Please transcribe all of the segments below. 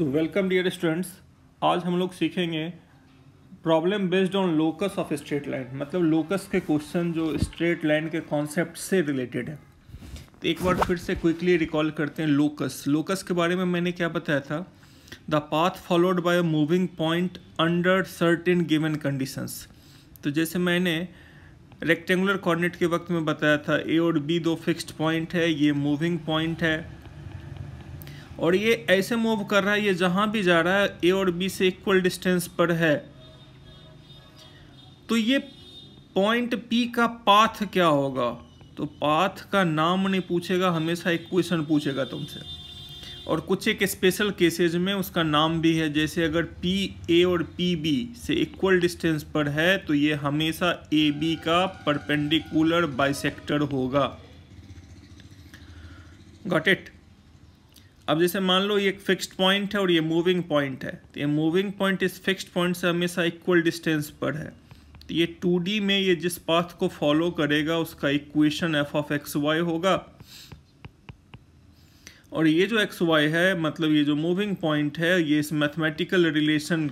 तो welcome dear students आज हम लोग सीखेंगे problem based on locus of straight line मतलब लोकस के क्वेश्चन जो स्ट्रेट लाइन के कॉन्सेप्ट से रिलेटेड है तो एक बार फिर से क्विकली रिकॉल करते हैं लोकस लोकस के बारे में मैंने क्या बताया था the path followed by a moving point under certain given conditions तो जैसे मैंने रेक्टेंगुलर कॉर्डिनेट के वक्त में बताया था ए और बी दो फिक्स्ड पॉइंट है ये मूविंग पॉइंट है और ये ऐसे मूव कर रहा है ये जहाँ भी जा रहा है ए और बी से इक्वल डिस्टेंस पर है तो ये पॉइंट पी का पाथ क्या होगा तो पाथ का नाम नहीं पूछेगा हमेशा एक क्वेश्चन पूछेगा तुमसे और कुछ एक स्पेशल केसेज में उसका नाम भी है जैसे अगर पी ए और पी बी से इक्वल डिस्टेंस पर है तो ये हमेशा ए बी का परपेंडिकुलर बाइसेक्टर होगा गॉट इट अब जैसे मान लो ये एक फिक्स्ड पॉइंट है और ये मूविंग पॉइंट है तो ये मूविंग पॉइंट इस फिक्स्ड पॉइंट से हमेशा इक्वल डिस्टेंस पर है तो ये टू में ये जिस पाथ को फॉलो करेगा उसका equation F of x Y होगा और ये जो एक्स वाई है मतलब ये जो मूविंग पॉइंट है ये इस मैथमेटिकल रिलेशन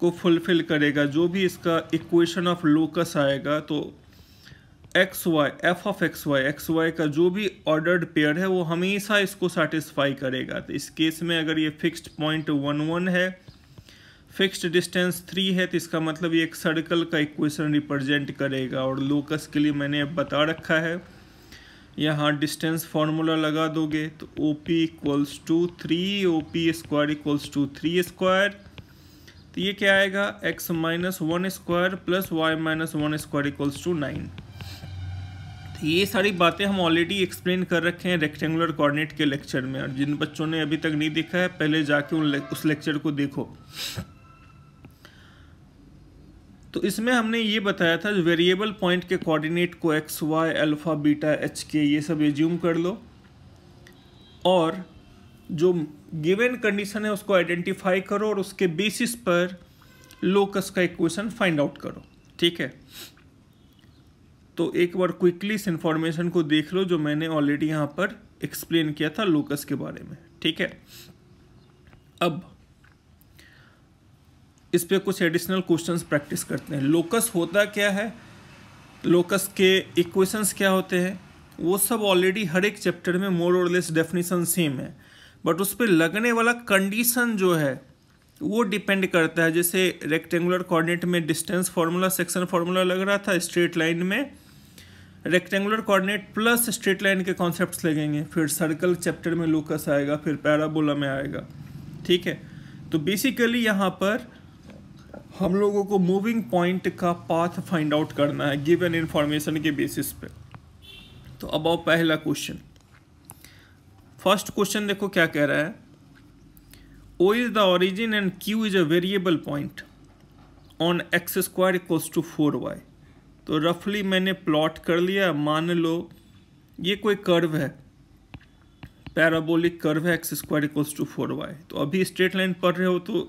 को फुलफिल करेगा जो भी इसका इक्वेशन ऑफ लोकस आएगा तो X Y F of x Y X Y का जो भी ऑर्डर्ड पेयर है वो हमेशा इसको सेटिस्फाई करेगा तो इस केस में अगर ये फिक्स्ड पॉइंट वन वन है फिक्स्ड डिस्टेंस थ्री है तो इसका मतलब ये एक सर्कल का इक्वेशन रिप्रेजेंट करेगा और लोकस के लिए मैंने बता रखा है यहाँ डिस्टेंस फार्मूला लगा दोगे तो O P equals to three O P square equals to three square तो ये क्या आएगा X minus one square plus Y minus one square equals to nine ये सारी बातें हम ऑलरेडी एक्सप्लेन कर रखे हैं रेक्टेंगुलर कोऑर्डिनेट के लेक्चर में और जिन बच्चों ने अभी तक नहीं देखा है पहले जाके उन ले, उस लेक्चर को देखो तो इसमें हमने ये बताया था वेरिएबल पॉइंट के कोऑर्डिनेट को X Y alpha beta H K ये सब एज्यूम कर लो और जो गिवन कंडीशन है उसको आइडेंटिफाई करो और उसके बेसिस पर लोकस का इक्वेशन फाइंड आउट करो ठीक है तो एक बार क्विकली इस इन्फॉर्मेशन को देख लो जो मैंने ऑलरेडी यहाँ पर एक्सप्लेन किया था लोकस के बारे में ठीक है अब इस पर कुछ एडिशनल क्वेश्चंस प्रैक्टिस करते हैं लोकस होता क्या है लोकस के इक्वेशंस क्या होते हैं वो सब ऑलरेडी हर एक चैप्टर में मोर और लेस डेफिनेशन सेम है बट उस पर लगने वाला कंडीशन जो है वो डिपेंड करता है जैसे रेक्टेंगुलर कोऑर्डिनेट में डिस्टेंस फार्मूला सेक्शन फार्मूला लग रहा था स्ट्रेट लाइन में rectangular coordinate plus straight line के कॉन्सेप्ट्स लगेंगे फिर सर्कल चैप्टर में लोकस आएगा फिर पैराबोला में आएगा ठीक है तो बेसिकली यहाँ पर हम लोगों को मूविंग पॉइंट का पाथ फाइंड आउट करना है गिवन इन्फॉर्मेशन के बेसिस पे तो अब आओ पहला क्वेश्चन फर्स्ट क्वेश्चन देखो क्या कह रहा है O is the origin and Q is a variable point on X square equals to four Y तो रफली मैंने प्लॉट कर लिया मान लो ये कोई कर्व है पैराबोलिक कर्व है X square equals to four Y तो अभी स्ट्रेट लाइन पढ़ रहे हो तो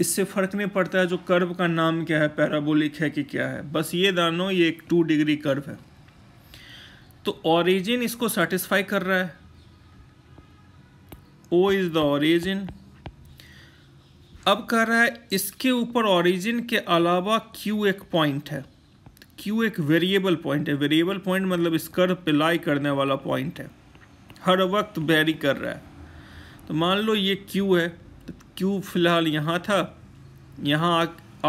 इससे फ़र्क नहीं पड़ता है जो कर्व का नाम क्या है पैराबोलिक है कि क्या है बस ये जानो ये एक टू डिग्री कर्व है तो ओरिजिन इसको सेटिस्फाई कर रहा है ओ इज़ द ओरिजिन अब कह रहा है इसके ऊपर ओरिजिन के अलावा क्यू एक पॉइंट है Q एक वेरिएबल पॉइंट है वेरिएबल पॉइंट मतलब इस कर्व पे लाई करने वाला पॉइंट है हर वक्त वेरी कर रहा है तो मान लो ये Q है तो Q फिलहाल यहाँ था यहाँ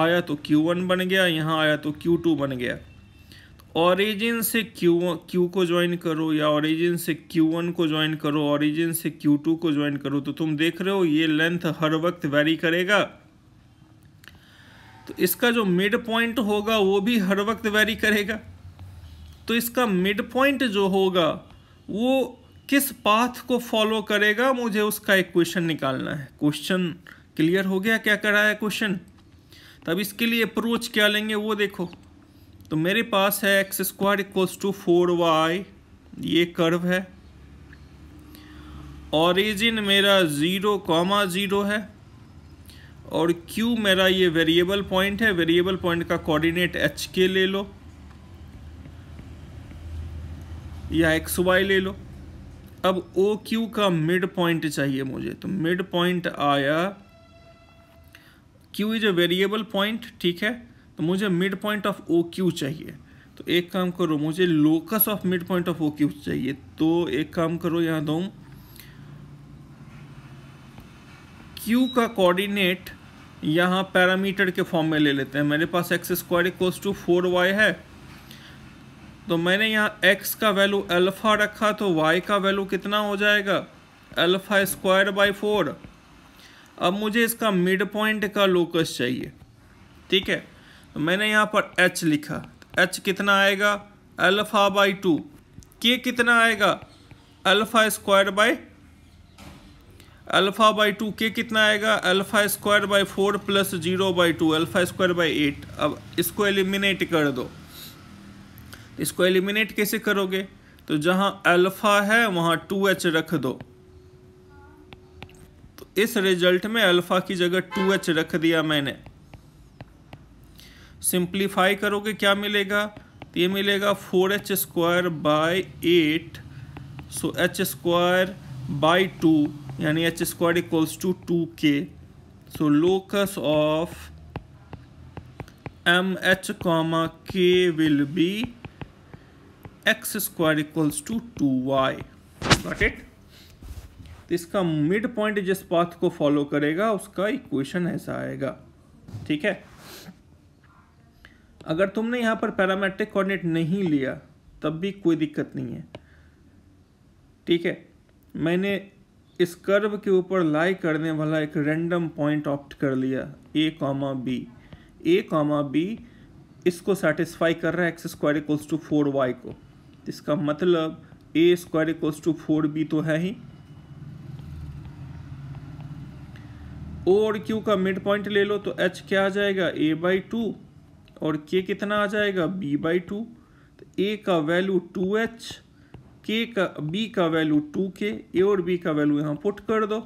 आया तो Q1 बन गया यहाँ आया तो Q2 बन गया ऑरिजिन तो से Q Q को ज्वाइन करो या ऑरिजिन से Q1 को ज्वाइन करो ऑरिजिन से Q2 को ज्वाइन करो तो तुम देख रहे हो ये लेंथ हर वक्त वेरी करेगा तो इसका जो मिड पॉइंट होगा वो भी हर वक्त वेरी करेगा तो इसका मिड पॉइंट जो होगा वो किस पाथ को फॉलो करेगा मुझे उसका एक क्वेश्चन निकालना है क्वेश्चन क्लियर हो गया क्या करा है क्वेश्चन तब इसके लिए अप्रोच क्या लेंगे वो देखो तो मेरे पास है X square equals to four Y ये कर्व है ओरिजिन मेरा ज़ीरो कॉमा ज़ीरो है और Q मेरा ये वेरिएबल पॉइंट है वेरिएबल पॉइंट का कोऑर्डिनेट एच के ले लो या एक्स वाई ले लो अब ओ क्यू का मिड पॉइंट चाहिए मुझे तो मिड पॉइंट आया Q is a variable point ठीक है तो मुझे mid point of O Q चाहिए तो एक काम करो मुझे locus of mid point of O Q चाहिए तो एक काम करो यहाँ दो क्यू का कोऑर्डिनेट यहाँ पैरामीटर के फॉर्म में ले लेते हैं मेरे पास X square equals to four Y है तो मैंने यहाँ एक्स का वैल्यू अल्फ़ा रखा तो वाई का वैल्यू कितना हो जाएगा अल्फ़ा स्क्वायर बाई फोर अब मुझे इसका मिड पॉइंट का लोकस चाहिए ठीक है तो मैंने यहाँ पर एच लिखा एच कितना आएगा अल्फ़ा बाई टू के कितना आएगा alpha square by alpha by two K कितना आएगा alpha square by four plus zero by two alpha square by eight अब इसको एलिमिनेट कर दो इसको एलिमिनेट कैसे करोगे तो जहां अल्फ़ा है वहां टू एच रख दो तो इस रिजल्ट में अल्फ़ा की जगह टू एच रख दिया मैंने सिंप्लीफाई करोगे क्या मिलेगा तो ये मिलेगा four H square by eight so H square by two यानी H square equals to two K so locus of M H comma K will be X square equals to two Y got it तो इसका mid point जिस path को follow करेगा उसका equation ऐसा आएगा ठीक है अगर तुमने यहां पर पैरामेट्रिक कोऑर्डिनेट नहीं लिया तब भी कोई दिक्कत नहीं है ठीक है मैंने इस कर्व के ऊपर लाई करने वाला एक रैंडम पॉइंट ऑप्ट कर लिया A comma B A comma B इसको सेटिस्फाई कर रहा है X square equals to four Y को इसका मतलब A square equals to four B तो है ही ओ और क्यू का मिड पॉइंट ले लो तो एच क्या आ जाएगा ए बाई टू और के कितना आ जाएगा बी बाई टू तो ए का वैल्यू टू एच के का बी का वैल्यू टू के ए और बी का वैल्यू यहाँ पुट कर दो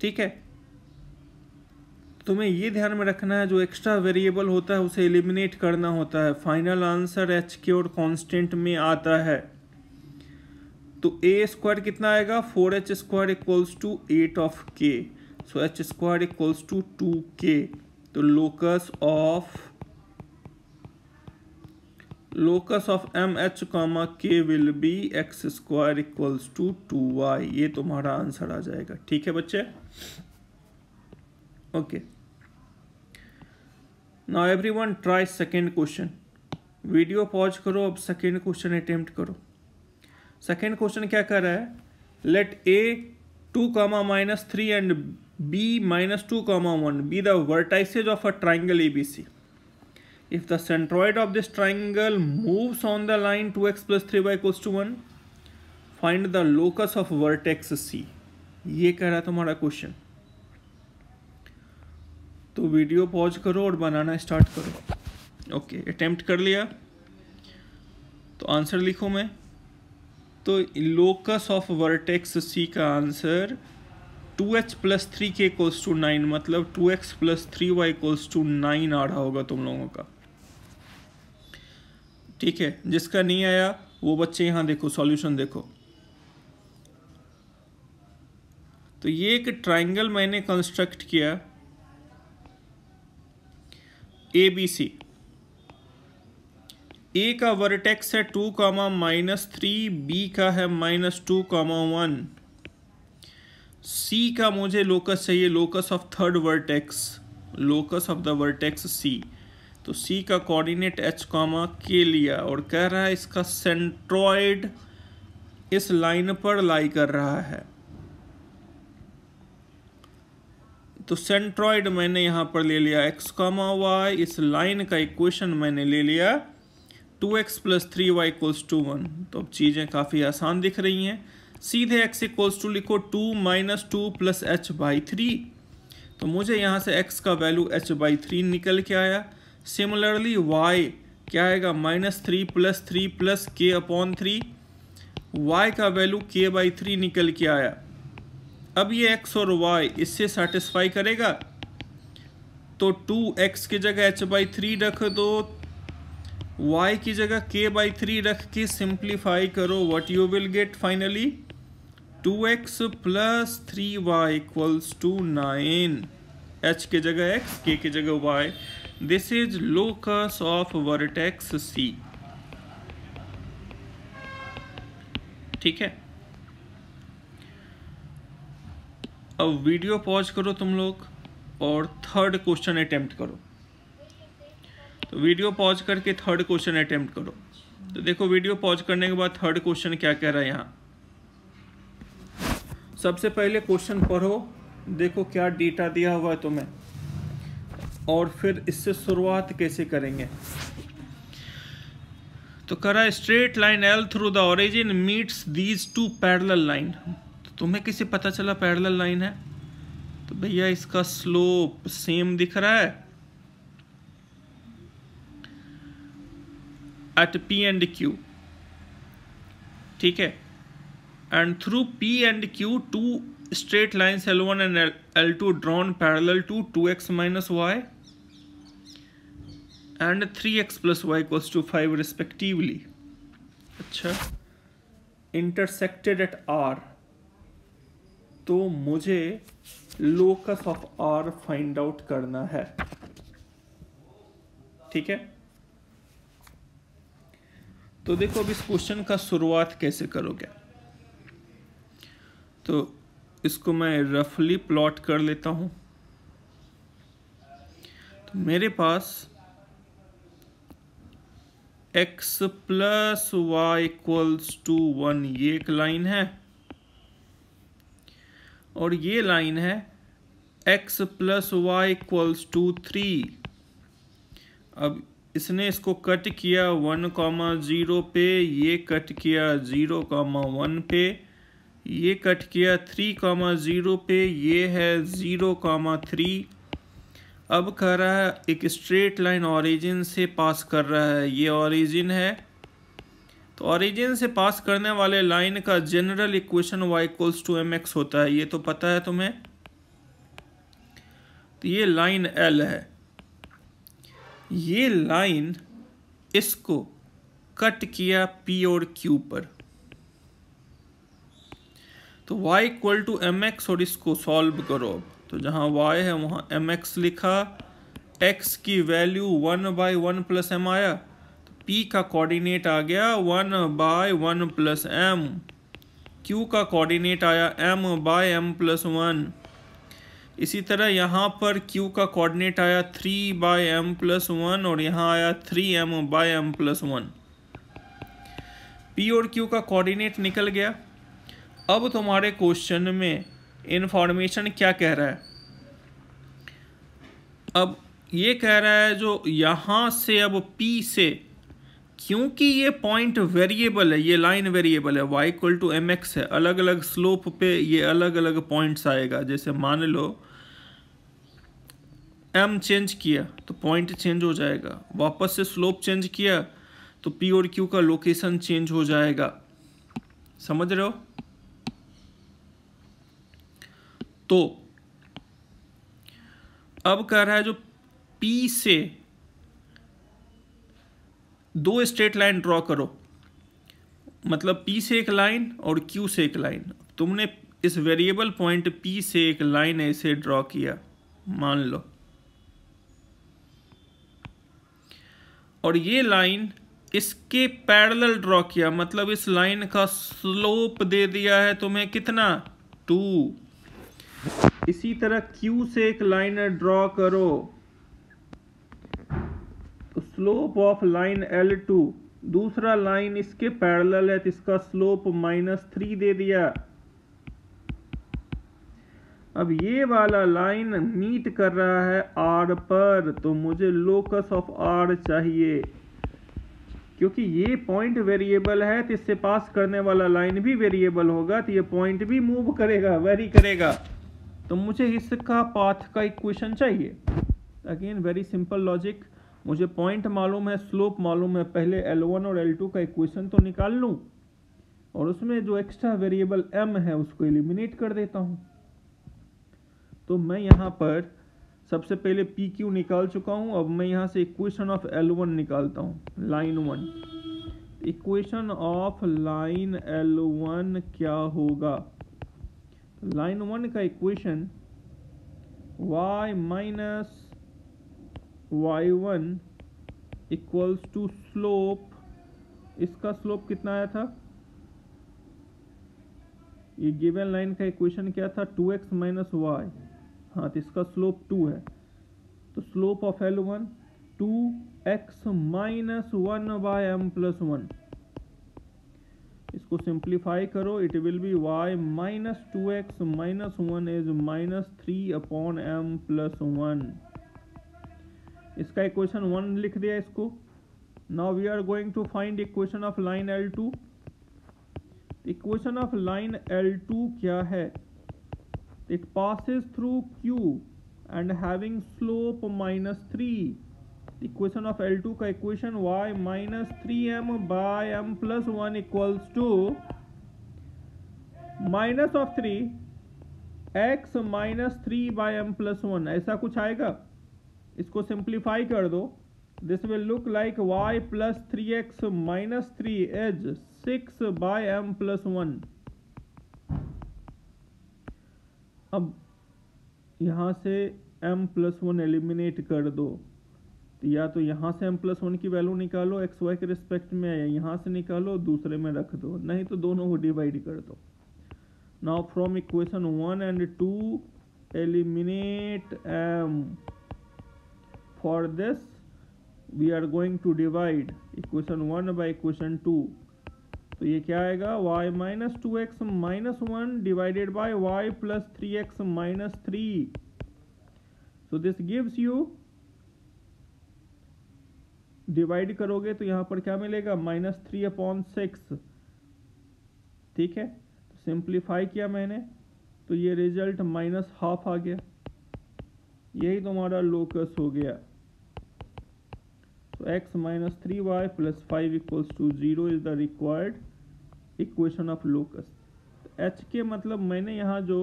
ठीक है तो तुम्हें ये ध्यान में रखना है जो एक्स्ट्रा वेरिएबल होता है उसे एलिमिनेट करना होता है फाइनल आंसर एच के और कांस्टेंट में आता है तो ए स्क्वायर कितना आएगा four H square equals to eight of K so H square equals to two K तो locus of locus of M H comma K will be X square equals to two Y ये तुम्हारा answer आ जाएगा ठीक है बच्चे okay now everyone try second question video pause करो अब सेकेंड क्वेश्चन अटेम्प्ट करो सेकेंड क्वेश्चन क्या कर रहा है let A two comma minus three and B minus two comma one be the vertices of a triangle A B C if the centroid of this triangle moves on the line 2x plus 3y equals to 1 find the locus of vertex c ये कह रहा तुम्हारा question तो video pause करो और बनाना start करो okay okay, attempt कर लिया तो आंसर लिखो मैं तो लोकस ऑफ वर्टेक्स सी का answer 2h H plus three के कोस टू नाइन मतलब 2x X plus three Y equals two nine आ रहा होगा तुम लोगों का ठीक है जिसका नहीं आया वो बच्चे यहाँ देखो सॉल्यूशन देखो तो ये एक ट्राइंगल मैंने कंस्ट्रक्ट किया ए बी सी ए का वर्टेक्स है two comma minus three B का है minus two comma one C का मुझे लोकस चाहिए locus of third vertex locus of the vertex C तो सी का कोऑर्डिनेट एच कॉमा के लिया और कह रहा है इसका सेंट्रॉयड इस लाइन पर लाई कर रहा है तो सेंट्रॉयड मैंने यहां पर ले लिया एक्स कॉमा वाई इस लाइन का इक्वेशन मैंने ले लिया two x plus three Y equals to one तो अब चीज़ें काफ़ी आसान दिख रही हैं सीधे एक्स इक्वल्स टू लिखो two minus two plus H by three तो मुझे यहां से एक्स का वैल्यू एच बाई थ्री निकल के आया सिमिलरली y क्या आएगा minus three plus three plus K upon three Y का वैल्यू के बाई थ्री निकल के आया अब ये एक्स और वाई इससे सेटिस्फाई करेगा तो टू एक्स की जगह एच बाई थ्री रख दो वाई की जगह के बाई थ्री रख के सिंप्लीफाई करो what you will get finally two x plus three Y equals to nine H के जगह एक्स के की जगह Y this is locus of vertex C ठीक है अब वीडियो पॉज करो तुम लोग और थर्ड क्वेश्चन अटेम्प्ट करो तो वीडियो पॉज करके थर्ड क्वेश्चन अटेम्प्ट करो तो देखो वीडियो पॉज करने के बाद थर्ड क्वेश्चन क्या कह रहा है यहाँ सबसे पहले क्वेश्चन पढ़ो देखो क्या डेटा दिया हुआ है तुम्हें और फिर इससे शुरुआत कैसे करेंगे तो करा straight line L through the origin meets these two parallel line तो तुम्हें किसे पता चला पैरल लाइन है तो भैया इसका स्लोप सेम दिख रहा है एट पी एंड क्यू ठीक है and through P and Q two straight lines L1 and L2 drawn parallel to 2x minus y and 3x plus y equals to 5 respectively. अच्छा intersected at R तो मुझे locus of R find out करना है ठीक है तो देखो अब इस क्वेश्चन का शुरुआत कैसे करोगे तो इसको मैं रफली प्लॉट कर लेता हूँ तो मेरे पास X plus Y equals to one ये एक लाइन है और ये लाइन है X plus Y equals to three अब इसने इसको कट किया वन कॉमा ज़ीरो पे ये कट किया ज़ीरो कॉमा वन पे ये कट किया थ्री कामा ज़ीरो पे ये है ज़ीरो कामा थ्री अब कह रहा है एक स्ट्रेट लाइन ऑरिजिन से पास कर रहा है ये ऑरिजिन है तो ऑरिजिन से पास करने वाले लाइन का general equation y equals to M X होता है ये तो पता है तुम्हें तो ये लाइन एल है ये लाइन इसको कट किया पी और क्यू पर तो y equal to M x और इसको सॉल्व करो तो जहाँ y है वहाँ एम एक्स लिखा x की value one by one plus m आया तो p का कोऑर्डिनेट आ गया one by one plus m q का कोऑर्डिनेट आया m by m plus one इसी तरह यहाँ पर q का कोऑर्डिनेट आया three by m plus one और यहाँ आया three m by m plus one p और क्यू का कोऑर्डिनेट निकल गया अब तुम्हारे क्वेश्चन में इन्फॉर्मेशन क्या कह रहा है अब ये कह रहा है जो यहाँ से अब पी से क्योंकि ये पॉइंट वेरिएबल है ये लाइन वेरिएबल है y equal to M x है अलग अलग स्लोप पे ये अलग अलग पॉइंट्स आएगा जैसे मान लो m चेंज किया तो पॉइंट चेंज हो जाएगा वापस से स्लोप चेंज किया तो p और q का लोकेशन चेंज हो जाएगा समझ रहे हो तो अब कह रहा है जो पी से दो स्ट्रेट लाइन ड्रॉ करो मतलब P से एक लाइन और Q से एक लाइन तुमने इस वेरिएबल पॉइंट P से एक लाइन ऐसे ड्रॉ किया मान लो और ये लाइन इसके पैरेलल ड्रॉ किया मतलब इस लाइन का स्लोप दे दिया है तुम्हें कितना टू इसी तरह क्यू से एक लाइन ड्रॉ करो slope of line l two दूसरा लाइन इसके पैरेलल है तो इसका स्लोप माइनस थ्री दे दिया अब ये वाला लाइन मीट कर रहा है आर पर तो मुझे लोकस ऑफ आर चाहिए क्योंकि ये पॉइंट वेरिएबल है तो इससे पास करने वाला लाइन भी वेरिएबल होगा तो ये पॉइंट भी मूव करेगा वेरी करेगा तो मुझे इसका पाथ का इक्वेशन चाहिए अगेन वेरी सिंपल लॉजिक मुझे पॉइंट मालूम है स्लोप मालूम है पहले L1 और L2 का इक्वेशन तो निकाल लूँ और उसमें जो एक्स्ट्रा वेरिएबल m है उसको एलिमिनेट कर देता हूँ तो मैं यहाँ पर सबसे पहले पी क्यू निकाल चुका हूँ अब मैं यहाँ से इक्वेशन ऑफ एल वन निकालता हूँ line one equation of line l one क्या होगा लाइन वन का equation y minus y one equals to slope इसका स्लोप कितना आया था ये गिवन लाइन का इक्वेशन क्या था टू एक्स माइनस वाई हाँ तो इसका स्लोप टू है तो slope of l one two x minus one by m plus one इसको सिंप्लीफाई करो it will be y minus two x minus one is minus three upon m plus one इसका equation one लिख दिया इसको now we are going to find equation of line l two equation of line l two क्या है it passes through q and having slope minus three equation of L two का equation y minus three m by m plus one equals to minus of three x minus three by m plus one ऐसा कुछ आएगा इसको simplify कर दो this will look like y plus three x minus three as six by m plus one अब यहां से m plus one eliminate कर दो या तो यहाँ से एम प्लस वन की वैल्यू निकालो एक्स वाई के रिस्पेक्ट में या यहाँ से निकालो दूसरे में रख दो नहीं तो दोनों को डिवाइड कर दो now from equation one and two eliminate m for this we are going to divide equation one by equation two तो ये क्या आएगा y minus two x minus one divided by y plus three x minus three so this gives you divide करोगे तो यहाँ पर क्या मिलेगा माइनस थ्री अपॉन सिक्स ठीक है तो सिंप्लीफाई किया मैंने तो ये रिजल्ट माइनस हाफ आ गया यही तुम्हारा लोकस हो गया तो x minus three y plus five equals to zero is the required equation of locus h के मतलब मैंने यहाँ जो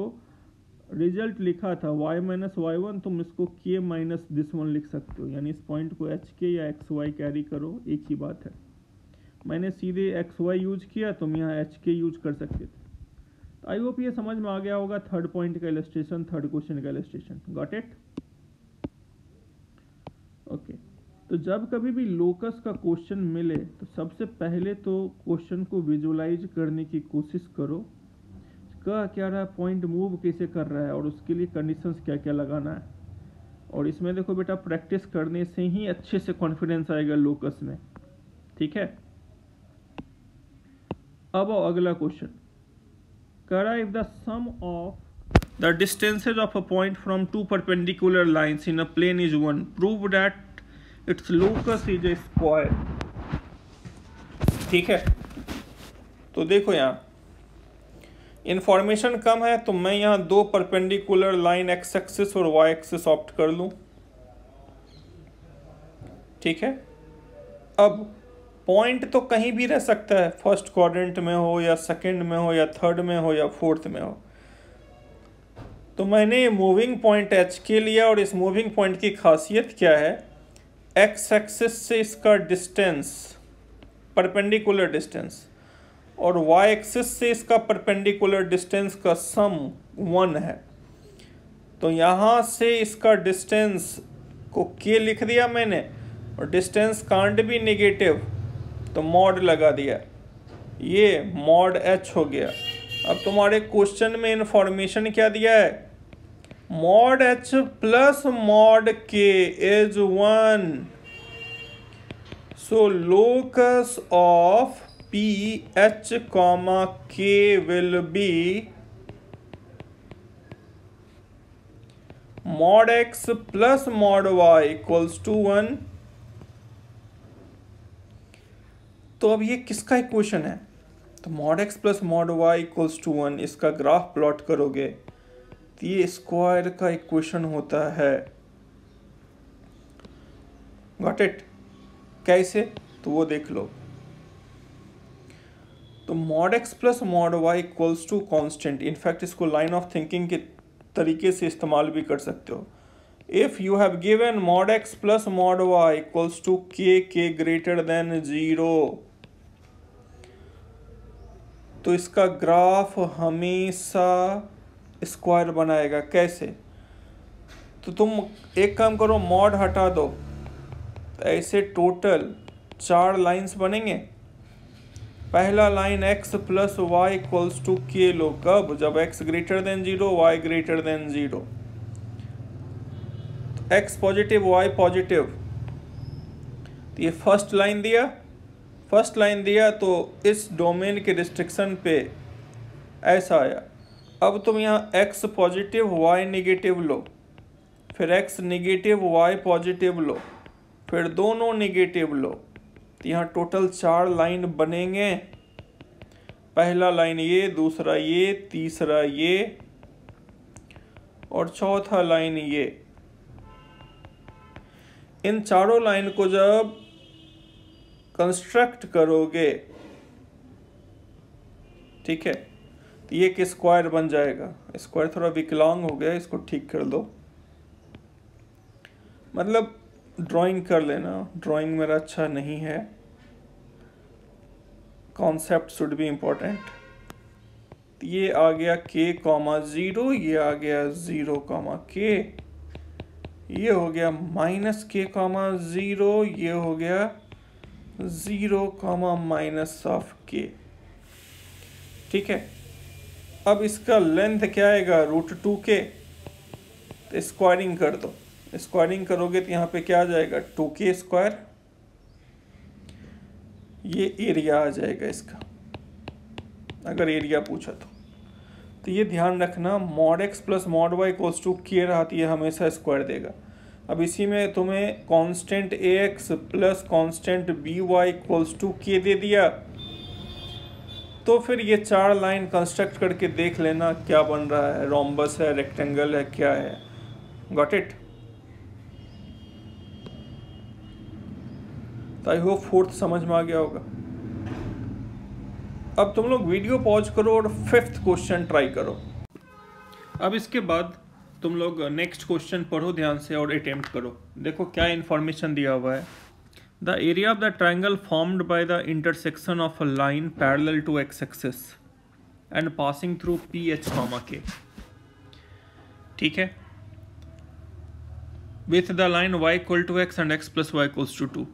रिजल्ट लिखा था वाई माइनस वाई वन तुम इसको के माइनस दिस वन लिख सकते हो यानी इस पॉइंट को एच के या एक्स वाई कैरी करो एक ही बात है मैंने सीधे एक्स वाई यूज किया तुम यहाँ एच के यूज कर सकते थे तो आई होप ये समझ में आ गया होगा थर्ड पॉइंट का इलस्ट्रेशन थर्ड क्वेश्चन का इलस्ट्रेशन गॉट इट ओके तो जब कभी भी लोकस का क्वेश्चन मिले तो सबसे पहले तो क्वेश्चन को विजुलाइज करने की कोशिश करो उसका क्या रहा है पॉइंट मूव कैसे कर रहा है और उसके लिए कंडीशंस क्या क्या लगाना है और इसमें देखो बेटा प्रैक्टिस करने से ही अच्छे से कॉन्फिडेंस आएगा लोकस में ठीक है अब अगला क्वेश्चन कह रहा है if the sum of the distances of a point from two perpendicular lines in a plane is one prove that its locus is a square ठीक है तो देखो यहाँ इन्फॉर्मेशन कम है तो मैं यहाँ दो परपेंडिकुलर लाइन एक्स एक्सिस और वाई एक्सिस ऑप्ट कर लूँ ठीक है अब पॉइंट तो कहीं भी रह सकता है फर्स्ट क्वाड्रेंट में हो या सेकंड में हो या थर्ड में हो या फोर्थ में हो तो मैंने मूविंग पॉइंट एच के लिया और इस मूविंग पॉइंट की खासियत क्या है एक्स एक्सिस से इसका डिस्टेंस परपेंडिकुलर डिस्टेंस और वाई एक्सिस से इसका परपेंडिकुलर डिस्टेंस का सम वन है तो यहाँ से इसका डिस्टेंस को के लिख दिया मैंने और डिस्टेंस कांड भी नेगेटिव तो मॉड लगा दिया ये मॉड एच हो गया अब तुम्हारे क्वेश्चन में इन्फॉर्मेशन क्या दिया है mod h plus mod k is one so locus of H comma k will be mod x plus mod y equals two one तो अब ये किसका इक्वेशन है तो mod x plus mod y equals to one इसका graph plot करोगे तो ये स्क्वायर का इक्वेशन होता है गॉट इट कैसे तो वो देख लो तो mod x plus mod y equals to constant in fact इसको लाइन ऑफ थिंकिंग के तरीके से इस्तेमाल भी कर सकते हो if you have given mod x plus mod y equals to k k greater than zero तो इसका ग्राफ हमेशा स्क्वायर बनाएगा कैसे तो तुम एक काम करो मॉड हटा दो ऐसे टोटल चार लाइंस बनेंगे पहला line x plus Y equals to k लो कब जब x greater than zero y greater than zero x positive y positive तो ये फर्स्ट लाइन दिया फर्स्ट लाइन दिया तो इस डोमेन के रिस्ट्रिक्शन पे ऐसा आया अब तुम यहाँ एक्स पॉजिटिव वाई निगेटिव लो फिर एक्स निगेटिव वाई पॉजिटिव लो फिर दोनों निगेटिव लो तो यहाँ टोटल चार लाइन बनेंगे पहला लाइन ये दूसरा ये तीसरा ये और चौथा लाइन ये इन चारों लाइन को जब कंस्ट्रक्ट करोगे ठीक है तो ये एक स्क्वायर बन जाएगा स्क्वायर थोड़ा विकलांग हो गया इसको ठीक कर दो मतलब ड्राइंग कर लेना ड्राइंग मेरा अच्छा नहीं है कॉन्सेप्ट शुड बी इम्पोर्टेंट ये आ गया के कॉमा ज़ीरो ये आ गया ज़ीरो कॉमा के ये हो गया माइनस के कॉमा ज़ीरो ये हो गया ज़ीरो कॉमा माइनस ऑफ के ठीक है अब इसका लेंथ क्या आएगा रूट टू के स्क्वायरिंग कर दो स्क्वायरिंग करोगे तो यहाँ पे क्या आ जाएगा टू के स्क्वायर ये एरिया आ जाएगा इसका अगर एरिया पूछा तो तो ये ध्यान रखना mod x plus mod y equals to k रहती है हमेशा स्क्वायर देगा अब इसी में तुम्हें constant a x plus constant b y equals to k दे दिया तो फिर ये चार लाइन कंस्ट्रक्ट करके देख लेना क्या बन रहा है रोम्बस है रेक्टेंगल है क्या है गॉट इट तो आई होप फोर्थ समझ में आ गया होगा अब तुम लोग वीडियो पॉज करो और फिफ्थ क्वेश्चन ट्राई करो अब इसके बाद तुम लोग नेक्स्ट क्वेश्चन पढ़ो ध्यान से और अटेम्प्ट करो देखो क्या इन्फॉर्मेशन दिया हुआ है the area of the triangle formed by the intersection of a line parallel to x axis and passing through p h comma k ठीक है with the line y equal to x and x plus Y equals to two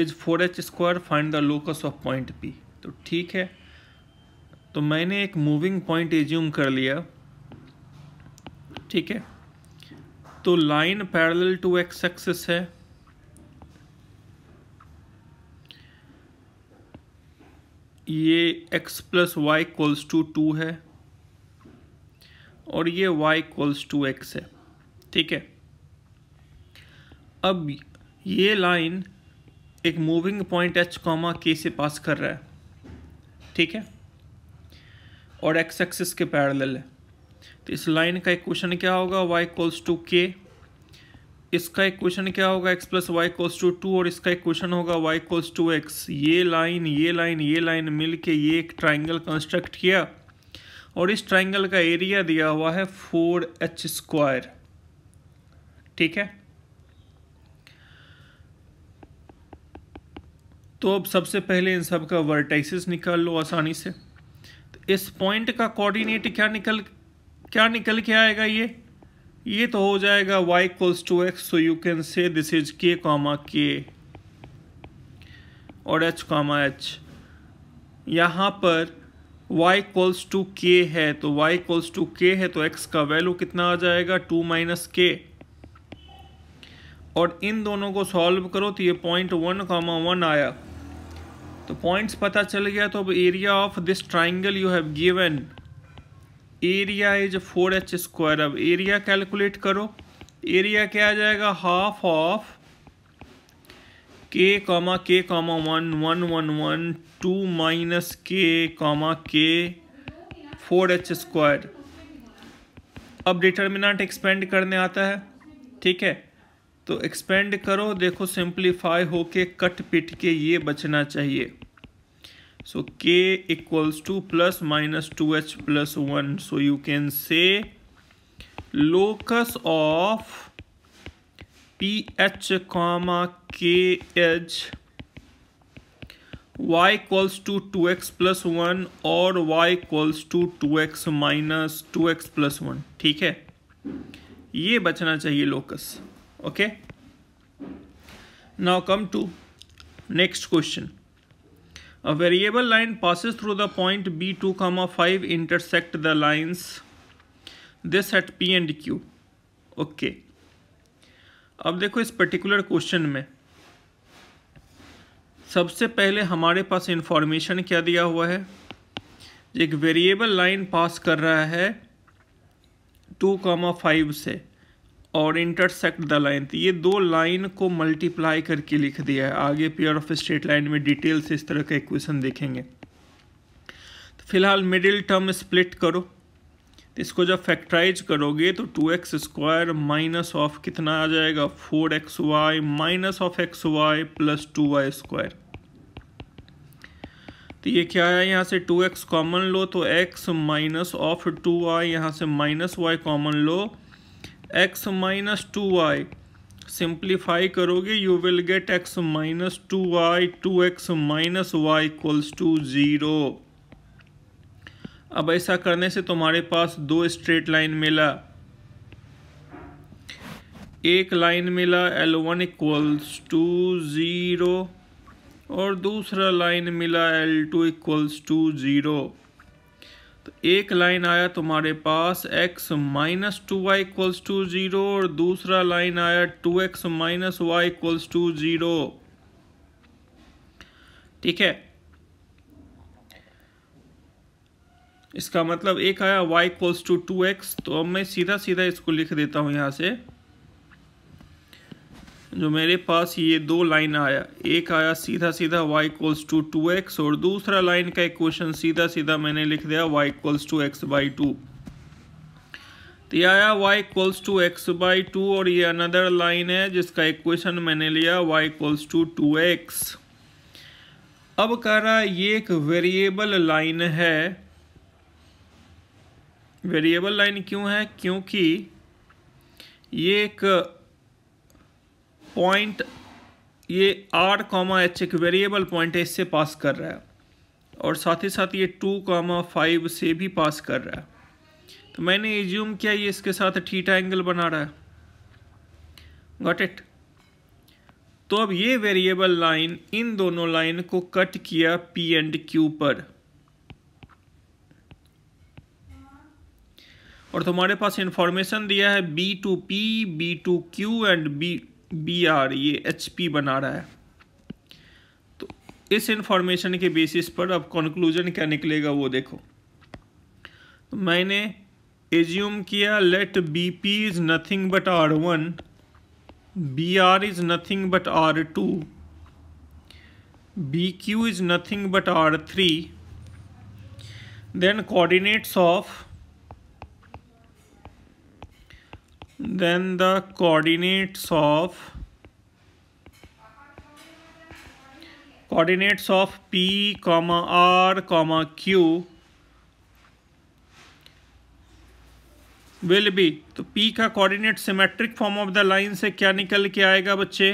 is four H square find the locus of point p तो ठीक है तो मैंने एक moving point assume कर लिया ठीक है तो line parallel to x axis है ये x plus y equals to two है और ये वाई कोल्स टू एक्स है ठीक है अब ये लाइन एक मूविंग पॉइंट एच कॉमा के से पास कर रहा है ठीक है और एक्स एक्सिस के पैरेलल है तो इस लाइन का इक्वेशन क्या होगा वाई कोल्स टू के इसका इक्वेशन क्या होगा x plus y equals to two और इसका इक्वेशन होगा वाई कोल्स टू एक्स ये लाइन ये लाइन ये लाइन मिल के ये एक ट्राइंगल कंस्ट्रक्ट किया और इस ट्राइंगल का एरिया दिया हुआ है फोर एच स्क्वायर ठीक है तो अब सबसे पहले इन सब का वर्टाइसिस निकाल लो आसानी से तो इस पॉइंट का कोऑर्डिनेट क्या निकल क्या निकल के आएगा ये ये तो हो जाएगा y equals to x so you can say this is k comma k और एच कॉमा एच यहाँ पर y कोल्स टू के है तो y कोल्स टू के है तो x का वैल्यू कितना आ जाएगा टू माइनस के और इन दोनों को सॉल्व करो तो ये पॉइंट वन कामा वन आया तो पॉइंट्स पता चल गया तो अब area of this triangle you have given area is four H square अब एरिया कैलकुलेट करो एरिया क्या आ जाएगा half of k comma k comma one one one one two minus k comma k four H square अब determinant expand करने आता है ठीक है तो एक्सपेंड करो देखो सिंप्लीफाई होके कट पिट के ये बचना चाहिए so k equals to plus minus two h plus one so you can say locus of p h comma k h y equals to two x plus one और y equals to two x minus two x plus one ठीक है ये बचना चाहिए locus okay now come to next question a variable line passes through the point b2 comma 5 intersect the lines this at p and q okay. अब देखो इस particular question में सबसे पहले हमारे पास इंफॉर्मेशन क्या दिया हुआ है एक वेरिएबल लाइन पास कर रहा है टू कामा फाइव से और इंटरसेक्ट द लाइन ये दो लाइन को मल्टीप्लाई करके लिख दिया है आगे पेयर ऑफ स्ट्रेट लाइन में डिटेल से इस तरह का इक्वेशन देखेंगे तो फिलहाल मिडिल टर्म स्प्लिट करो तो इसको जब फैक्टराइज करोगे तो two x square minus of कितना आ जाएगा four x y minus of x y plus two y square तो ये क्या है यहाँ से टू एक्स कॉमन लो तो x minus of two y यहाँ से माइनस वाई कॉमन लो x minus two y simplify करोगे you will get x minus two y two x minus y equals to zero अब ऐसा करने से तुम्हारे पास दो स्ट्रेट लाइन मिला एक लाइन मिला l one equals to zero और दूसरा लाइन मिला l two equals to zero तो एक लाइन आया तुम्हारे पास x minus two y equals to zero और दूसरा लाइन आया two x minus y equals to zero ठीक है इसका मतलब एक आया y equals to two x तो अब मैं सीधा सीधा इसको लिख देता हूं यहां से जो मेरे पास ये दो लाइन आया एक आया सीधा सीधा y equals to two x और दूसरा लाइन का इक्वेशन सीधा सीधा मैंने लिख दिया y equals to x by two तो ये आया y equals to x by two और ये अनदर लाइन है जिसका इक्वेशन मैंने लिया y equals to two x अब कह रहा है ये एक वेरिएबल लाइन है वेरिएबल लाइन क्यों है क्योंकि ये एक पॉइंट ये आर कॉमा एच एक वेरिएबल पॉइंट है इससे पास कर रहा है और साथ ही साथ ये टू कॉमा फाइव से भी पास कर रहा है तो मैंने एज्यूम किया ये इसके साथ ठीठा एंगल बना रहा है गॉट इट तो अब ये वेरिएबल लाइन इन दोनों लाइन को कट किया पी एंड क्यू पर और तुम्हारे पास इंफॉर्मेशन दिया है b two p b two q and b b r ये एच पी बना रहा है तो इस इंफॉर्मेशन के बेसिस पर अब कंक्लूजन क्या निकलेगा वो देखो तो मैंने एज्यूम किया let b p is nothing but r one b r is nothing but r two b q is nothing but r three then coordinates of then the coordinates of coordinates of p comma r comma q will be तो p का coordinate symmetric form of the line से क्या निकल के आएगा बच्चे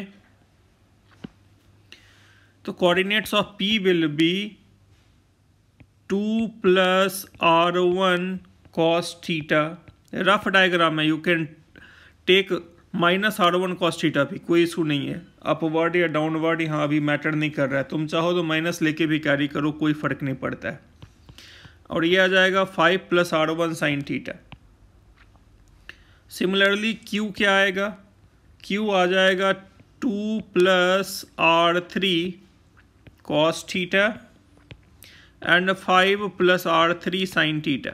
तो coordinates of p will be two plus r one cos theta rough diagram है you can take minus r one cos theta भी कोई इशू नहीं है अपवर्ड या डाउनवर्ड यहाँ अभी मैटर नहीं कर रहा है तुम चाहो तो माइनस लेके भी कैरी करो कोई फ़र्क नहीं पड़ता है और ये आ जाएगा five plus r one sine theta similarly q क्या आएगा क्यू आ जाएगा two plus r three cos theta and five plus r three sine theta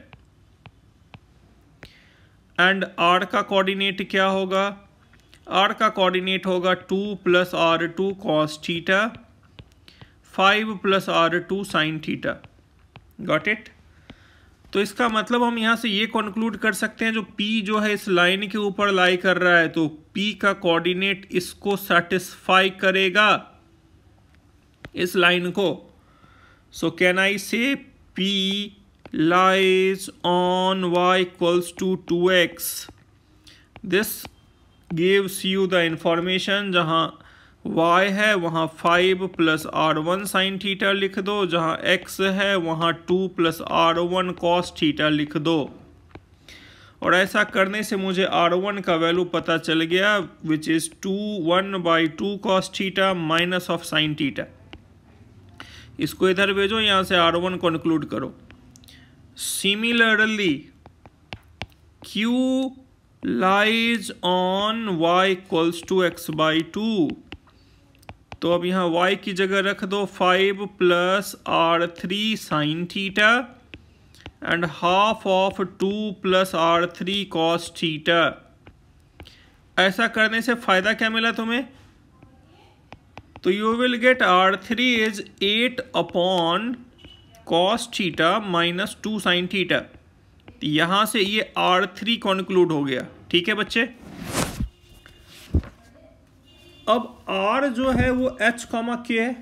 and r का कोऑर्डिनेट क्या होगा आर का कोऑर्डिनेट होगा two plus r two cos theta five plus r two sine theta got it तो इसका मतलब हम यहाँ से ये कंक्लूड कर सकते हैं जो P जो है इस लाइन के ऊपर लाई कर रहा है तो P का कोऑर्डिनेट इसको सेटिस्फाई करेगा इस लाइन को सो कैन आई से P lies on y equals to 2x this gives you the information जहाँ y है वहाँ five plus r one sine लिख दो जहाँ x है वहाँ two plus r one theta theta लिख दो और ऐसा करने से मुझे आर वन का वैल्यू पता चल गया which is two one by two cos theta minus of sine theta इसको इधर भेजो यहाँ से आर वन को करो Similarly, Q lies on y equals to x by two तो अब यहाँ y की जगह रख दो five plus r three sine theta and half of two plus r three cos theta ऐसा करने से फ़ायदा क्या मिला तुम्हें तो you will get r three is eight upon cos theta minus two sine theta यहाँ से ये आर थ्री कॉन्क्लूड हो गया ठीक है बच्चे अब आर जो है वो एच कॉमा के है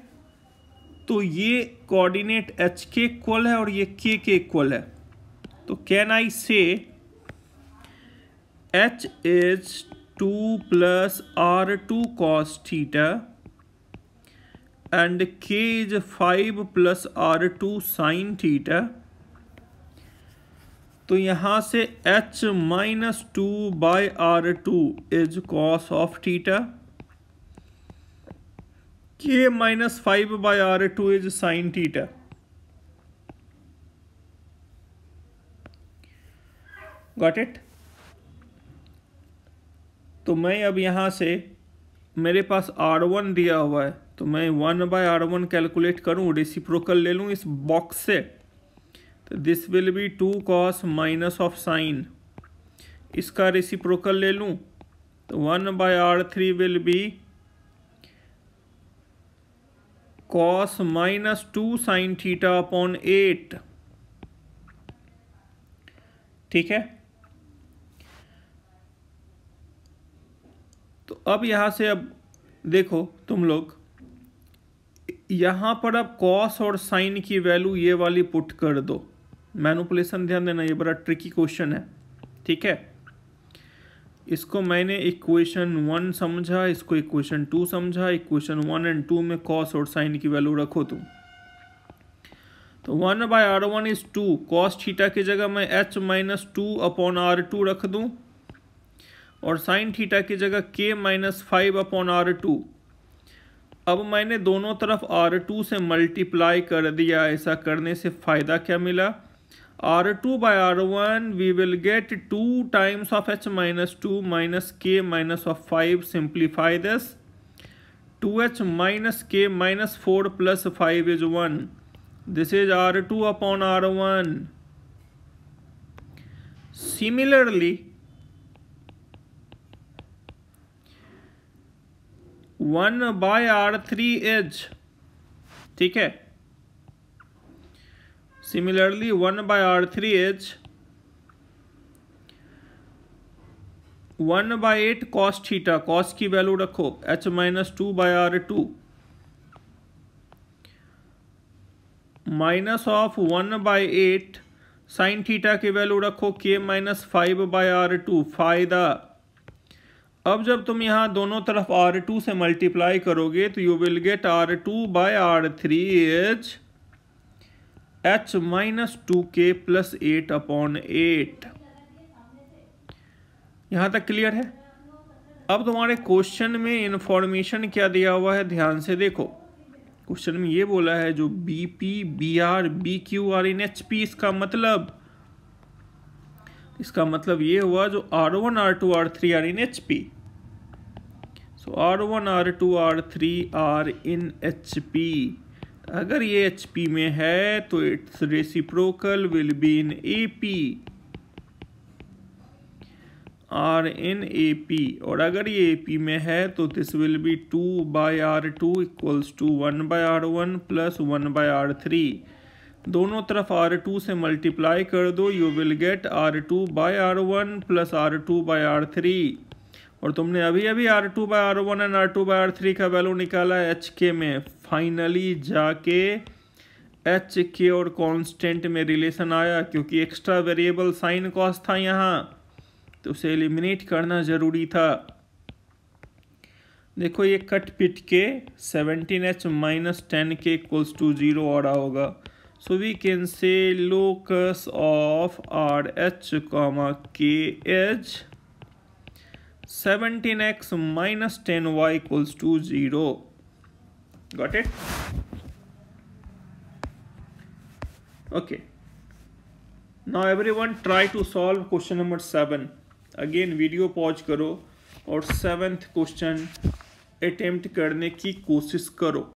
तो ये कोऑर्डिनेट एच के इक्वल है और ये के के इक्वल है तो can I say h is two plus r two cos theta and k is five plus r two sine theta तो यहाँ से h minus two by r two is cos of theta k minus five by r two is sine theta got it तो मैं अब यहाँ से मेरे पास are one दिया हुआ है तो मैं one by r one calculate करूँ रेसिप्रोकल ले लूँ इस बॉक्स से तो this will be two cos minus of sine इसका रेसिप्रोकल ले लूँ तो one by r three will be cos minus two sine theta upon eight ठीक है तो अब यहाँ से अब देखो तुम लोग यहाँ पर आप कॉस और साइन की वैल्यू ये वाली पुट कर दो मैनुपुलेशन ध्यान देना ये बड़ा ट्रिकी क्वेश्चन है ठीक है इसको मैंने इक्वेशन वन समझा इसको इक्वेशन टू समझा इक्वेशन वन एंड टू में कॉस और साइन की वैल्यू रखो तुम तो one by r one is two cos theta की जगह मैं h minus two upon r two रख दूँ और साइन थीटा की जगह k minus five upon r two अब मैंने दोनों तरफ आर टू से मल्टीप्लाई कर दिया ऐसा करने से फ़ायदा क्या मिला r two by r one we will get two times of h minus two minus k minus of five simplify this two h minus k minus four plus five is one this is r two upon r one similarly one by r three h ठीक है similarly one by r three h one by eight cos theta cos की value रखो h minus two by r to minus of one by eight sine theta की value रखो k minus five by r two five the अब जब तुम यहाँ दोनों तरफ आर टू से मल्टीप्लाई करोगे तो you will get r two by r three h h minus two k plus eight upon eight यहाँ तक क्लियर है अब तुम्हारे क्वेश्चन में इन्फॉर्मेशन क्या दिया हुआ है ध्यान से देखो क्वेश्चन में ये बोला है जो B P B R B Q are in H P इसका मतलब इसका मतलब ये हुआ जो r one r two r three are in H P r one r two r three are in H P अगर ये एच पी में है तो it's reciprocal will be in A P are in A P और अगर ये A P में है तो this will be to by r two equals to one by r one plus one by r three दोनों तरफ r two से multiply कर दो you will get r two by r one plus r two by r three और तुमने अभी अभी r two by r one and r two by r three का वैल्यू निकाला एच के में फाइनली जाके एच के और कांस्टेंट में रिलेशन आया क्योंकि एक्स्ट्रा वेरिएबल साइन कॉस था यहाँ तो उसे एलिमिनेट करना ज़रूरी था देखो ये कट पिट के seventeen h minus ten k equals to zero आ रहा होगा so we can say locus of R h comma k h seventeen x minus ten y equals to zero got it okay now everyone try to solve question number 7 again video pause करो और seventh question attempt करने की कोशिश करो